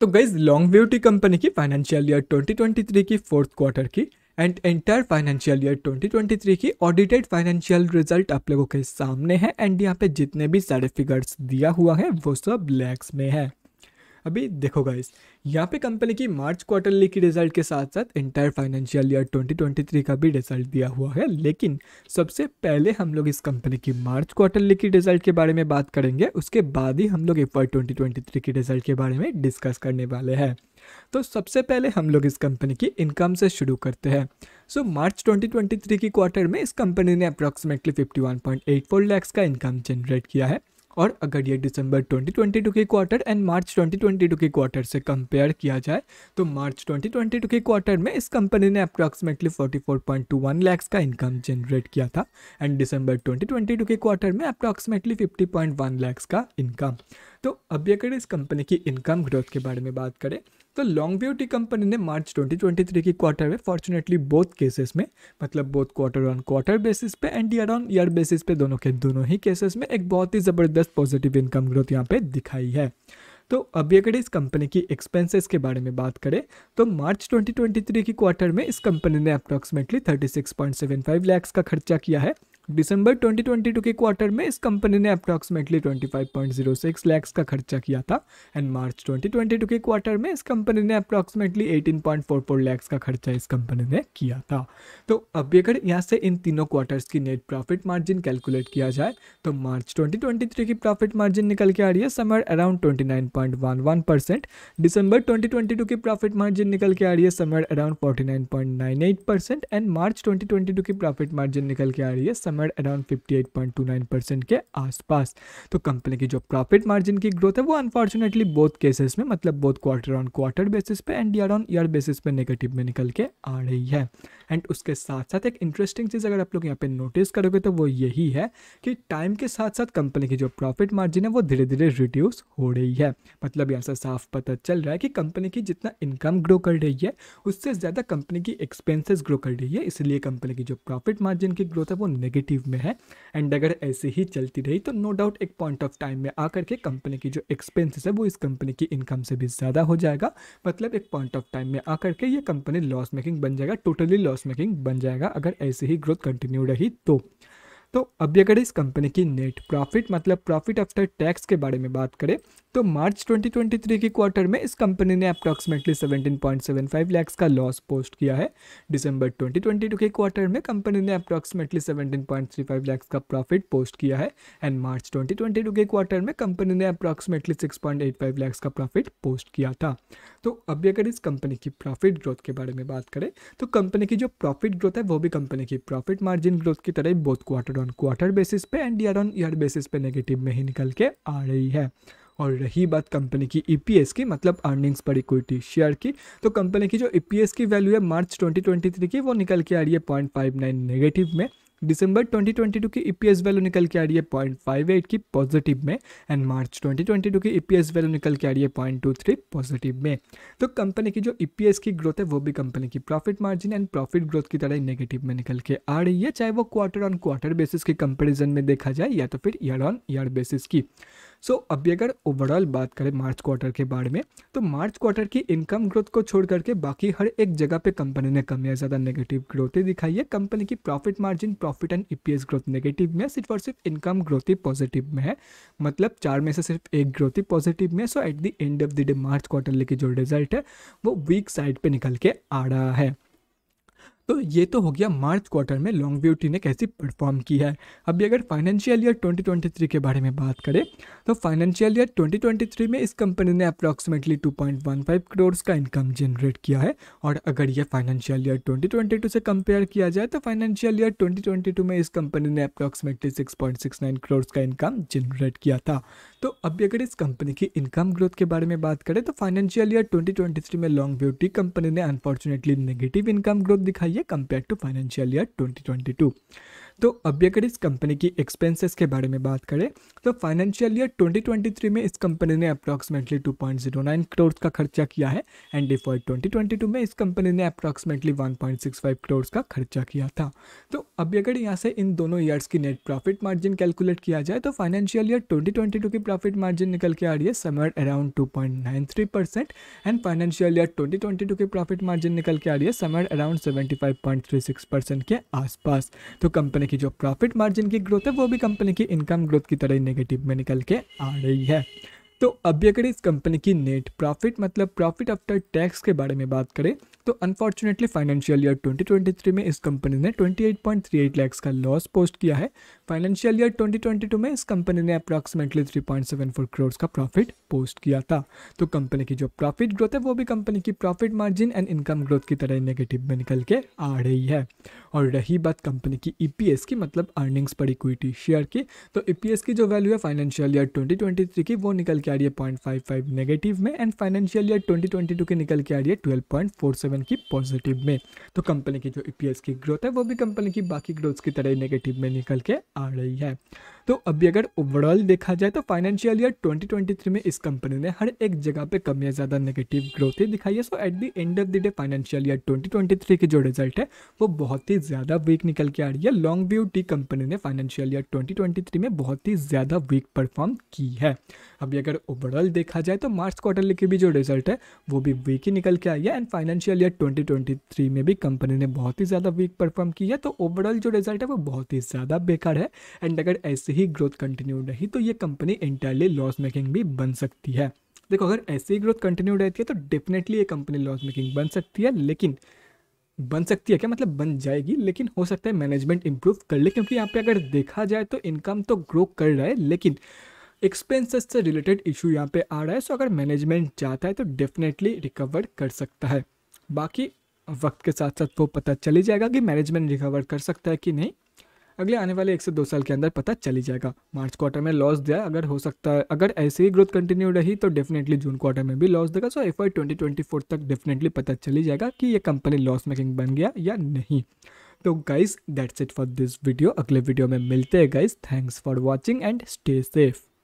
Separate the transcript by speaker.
Speaker 1: तो guys long beauty company की financial year 2023 की फोर्थ क्वार्टर की एंड एंटायर फाइनेंशियल ईयर 2023 की ऑडिटेड फाइनेंशियल रिजल्ट आप लोगों के सामने है एंड यहाँ पे जितने भी सारे फिगर्स दिया हुआ है वो सब ब्लैक्स में है अभी देखो गाइस यहाँ पे कंपनी की मार्च क्वार्टरली की रिजल्ट के साथ साथ इंटायर फाइनेंशियल ईयर 2023 का भी रिजल्ट दिया हुआ है लेकिन सबसे पहले हम लोग इस कंपनी की मार्च क्वार्टरली की रिजल्ट के बारे में बात करेंगे उसके बाद ही हम लोग एफ आई के रिजल्ट के बारे में डिस्कस करने वाले हैं तो सबसे पहले हम लोग इस कंपनी की इनकम से शुरू करते हैं सो मार्च 2023 की क्वार्टर में इस कंपनी ने अप्रॉक्सीमेटली 51.84 लाख का इनकम जनरेट किया है और अगर ये दिसंबर 2022 के क्वार्टर एंड मार्च 2022 के क्वार्टर से कंपेयर किया जाए तो मार्च 2022 के क्वार्टर में इस कंपनी ने अप्रॉक्सीमेटली 44.21 लाख का इनकम जनरेट किया था एंड दिसंबर 2022 के क्वार्टर में अप्रॉक्सीमेटली 50.1 लाख का इनकम तो अभी अगर इस कंपनी की इनकम ग्रोथ के बारे में बात करें तो लॉन्ग ब्यूटी कंपनी ने मार्च 2023 की क्वार्टर में फॉर्चुनेटली बोथ केसेस में मतलब both quarter on quarter basis पे and year on year basis पे दोनों के दोनों ही केसेस में एक बहुत ही ज़बरदस्त पॉजिटिव इनकम ग्रोथ यहाँ पे दिखाई है तो अभी अगर इस कंपनी की एक्सपेंसेस के बारे में बात करें तो मार्च 2023 की क्वार्टर में इस कंपनी ने अप्रॉक्सीमेटली 36.75 लाख का खर्चा किया है दिसंबर 2022 के क्वार्टर में इस कंपनी ने अप्रॉक्सीमेटली 25.06 लैक्स का खर्चा किया था एंड मार्च 2022 के क्वार्टर में इस कंपनी ने अप्रॉक्सीमेटली 18.44 लैक्स का खर्चा इस कंपनी ने किया था तो अब अगर यहाँ से इन तीनों क्वार्टर्स की नेट प्रॉफिट मार्जिन कैलकुलेट किया जाए तो मार्च 2023 की प्रॉफिट मार्जिन निकल के आ रही है somewhere around twenty December twenty की प्रॉफिट मार्जिन निकल के आ रही है somewhere around forty and March twenty की प्रॉफिट मार्जिन निकल के आ रही है समर अराउंड 58.29 परसेंट के आसपास तो कंपनी की जो प्रॉफिट मार्जिन की ग्रोथ है वो अनफॉर्चुनेटली बोथ केसेस में मतलब both quarter on quarter basis पे and year on year basis पे नेगेटिव में निकल के आ रही है एंड उसके साथ साथ एक इंटरेस्टिंग चीज़ अगर आप लोग यहाँ पे नोटिस करोगे तो वो यही है कि टाइम के साथ साथ कंपनी की जो प्रॉफिट मार्जिन है वो धीरे धीरे रिड्यूस हो रही है मतलब यहाँ से साफ पता चल रहा है कि कंपनी की जितना इनकम ग्रो कर रही है उससे ज़्यादा कंपनी की एक्सपेंसेस ग्रो कर रही है इसलिए कंपनी की जो प्रॉफिट मार्जिन की ग्रोथ है वो नेगेटिव नेगेटिव में है एंड अगर ऐसे ही चलती रही तो नो डाउट एक पॉइंट ऑफ टाइम में आकर के कंपनी की जो एक्सपेंसेस है वो इस कंपनी की इनकम से भी ज़्यादा हो जाएगा मतलब एक पॉइंट ऑफ टाइम में आकर के ये कंपनी लॉस मेकिंग बन जाएगा टोटली लॉस मेकिंग बन जाएगा अगर ऐसे ही ग्रोथ कंटिन्यू रही तो तो अभी अगर इस कंपनी की नेट प्रॉफिट मतलब प्रॉफिट आफ्टर टैक्स के बारे में बात करें तो मार्च 2023 के क्वार्टर में इस कंपनी ने अप्रॉक्सिमेटली 17.75 लैक्स का लॉस पोस्ट किया है दिसंबर 2022 के क्वार्टर में कंपनी ने अप्रॉक्सिमेटली 17.35 लैक्स का प्रॉफिट पोस्ट किया है एंड मार्च 2022 के क्वार्टर में कंपनी ने अप्रॉक्सिमेटली 6.85 लैक्स का प्रॉफिट पोस्ट किया था तो अब अगर इस कंपनी की प्रॉफिट ग्रोथ के बारे में बात करें तो कंपनी की जो प्रॉफिट ग्रोथ है वो भी कंपनी की प्रॉफिट मार्जिन ग्रोथ की तरह both quarter on quarter basis पे and year on year basis पे नेगेटिव में ही निकल के आ रही है और रही बात कंपनी की ई e की मतलब अर्निंग्स पर इक्विटी शेयर की तो कंपनी की जो ई e की वैल्यू है मार्च 2023 की वो निकल के आ रही है पॉइंट फाइव नाइन नेगेटिव में दिसंबर 2022 की ईपीएस e वैल्यू निकल के आ रही है पॉइंट फाइव एट की पॉजिटिव में एंड मार्च 2022 की ईपीएस वैल्यू निकल के आ रही है पॉइंट टू थ्री पॉजिटिव में तो कंपनी की जो ईपीएस की ग्रोथ है वो भी कंपनी की profit margin and profit growth की तरह नेगेटिव में निकल के आ रही है चाहे वो क्वार्टर ऑन क्वार्टर बेसिस के कंपेरिजन में देखा जाए या तो फिर ईयर ऑन ईयर बेसिस की सो so, अभी अगर ओवरऑल बात करें मार्च क्वार्टर के बारे में तो मार्च क्वार्टर की इनकम ग्रोथ को छोड़ करके बाकी हर एक जगह पे कंपनी ने कम या ज़्यादा नेगेटिव ग्रोथ ही दिखाई है कंपनी की profit margin profit and EPS growth negative में सिर्फ और सिर्फ इनकम ग्रोथ ही पॉजिटिव में है मतलब चार में से सिर्फ एक ग्रोथ ही पॉजिटिव में so at the end of the day March quarter लेके जो रिजल्ट है वो वीक साइड पर निकल के आ रहा है तो ये तो हो गया मार्च क्वार्टर में लॉन्ग व्यू टी ने कैसी परफॉर्म की है अभी अगर फाइनेंशियल ईयर 2023 के बारे में बात करें तो फाइनेंशियल ईयर 2023 में इस कंपनी ने अप्रॉक्सीमेटली 2.15 करोड़ का इनकम जनरेट किया है और अगर ये फाइनेंशियल ईयर 2022 से कंपेयर किया जाए तो फाइनेंशियल ईयर 2022 में इस कंपनी ने अप्रॉक्सीमेटली सिक्स पॉइंट का इनकम जनरेट किया था तो अभी अगर इस कंपनी की इनकम ग्रोथ के बारे में बात करें तो फाइनेंशियल ईयर 2023 में लॉन्ग ब्यूटी कंपनी ने अनफॉर्चुनेटली नेगेटिव इनकम ग्रोथ दिखाई है कंपेयर टू फाइनेंशियल ईयर 2022 तो अभी अगर इस कंपनी की एक्सपेंसेस के बारे में बात करें तो फाइनेंशियल ईयर 2023 में इस कंपनी ने अप्रॉक्सीमेटली 2.09 करोड़ का खर्चा किया है एंड फॉर 2022 में इस कंपनी ने अप्रॉक्सीमेटली 1.65 करोड़ का खर्चा किया था तो अभी अगर यहाँ से इन दोनों ईयर्स की नेट प्रॉफिट मार्जिन कैलकुलेट किया जाए तो फाइनेंशियल ईयर ट्वेंटी की प्रॉफिट मार्जिन निकल के आ रही है somewhere around two percent and financial year twenty की प्रॉफिट मार्जिन निकल के आ रही है समर अराउंड सेवेंटी परसेंट के आसपास तो कंपनी कि जो प्रॉफिट मार्जिन की ग्रोथ है वो भी कंपनी की इनकम ग्रोथ की तरह नेगेटिव में निकल के आ रही है तो अभी अगर इस कंपनी की नेट प्रॉफिट मतलब प्रॉफिट आफ्टर टैक्स के बारे में बात करें तो अनफॉर्चुनेटली फाइनेंशियल ईयर 2023 में इस कंपनी ने 28.38 लाख का लॉस पोस्ट किया है फाइनेंशियल ईयर 2022 में इस कंपनी ने अप्रॉक्सिमेटली 3.74 करोड़ का प्रॉफिट पोस्ट किया था तो कंपनी की जो प्रॉफिट ग्रोथ है वो भी कंपनी की profit margin and income growth की तरह नेगेटिव में निकल के आ रही है और रही बात कंपनी की ई e की मतलब अर्निंग्स पर इक्विटी शेयर की तो ई e की जो वैल्यू है फाइनेंशियल ईयर ट्वेंटी की वो निकल के आ रही है पॉइंट नेगेटिव में एंड फाइनेंशियल ईयर ट्वेंटी की निकल के आ रही है ट्वेल्व सेवन की पॉजिटिव में तो कंपनी की जो ई e की ग्रोथ है वो भी कंपनी की बाकी ग्रोथ की तरह नेगेटिव में निकल के आ रही है तो अभी अगर ओवरऑल देखा जाए तो फाइनेंशियल ईयर 2023 में इस कंपनी ने हर एक जगह पे कम या ज़्यादा नेगेटिव ग्रोथ ही दिखाई है so at the end of the day financial year 2023 की जो रिजल्ट है वो बहुत ही ज़्यादा वीक निकल के आ रही है लॉन्ग व्यू टी कंपनी ने फाइनेंशियल ईयर ट्वेंटी में बहुत ही ज़्यादा वीक परफॉर्म की है अभी अगर ओवरऑल देखा जाए तो मार्च क्वार्टरली के भी जो रिजल्ट है वो भी वीक ही निकल के आई है एंड फाइनेंशियल ईयर ट्वेंटी में भी कंपनी ने बहुत ही ज़्यादा वीक परफॉर्म की है तो ओवरऑल जो रिजल्ट है वो बहुत ही ज़्यादा बेकार है एंड अगर ऐसे ही ग्रोथ कंटिन्यू रही तो ये कंपनी इंटायरली लॉस मेकिंग भी बन सकती है देखो अगर ऐसी ग्रोथ कंटिन्यू रहती है तो डेफिनेटली ये कंपनी लॉस मेकिंग बन सकती है लेकिन बन सकती है क्या मतलब बन जाएगी लेकिन हो सकता है मैनेजमेंट इंप्रूव कर ले क्योंकि यहाँ पे अगर देखा जाए तो इनकम तो ग्रो कर रहा है लेकिन एक्सपेंसेस से रिलेटेड इशू यहाँ पे आ रहा है सो अगर मैनेजमेंट चाहता है तो डेफिनेटली रिकवर कर सकता है बाकी वक्त के साथ साथ वो पता चली जाएगा कि मैनेजमेंट रिकवर कर सकता है कि नहीं अगले आने वाले एक से दो साल के अंदर पता चली जाएगा मार्च क्वार्टर में लॉस दिया अगर हो सकता है अगर ऐसे ही ग्रोथ कंटिन्यू रही तो डेफिनेटली जून क्वार्टर में भी लॉस देगा सो एफ आई तक डेफिनेटली पता चली जाएगा कि ये कंपनी लॉस मेकिंग बन गया या नहीं तो guys that's it for this video अगले वीडियो में मिलते हैं guys thanks for watching and stay safe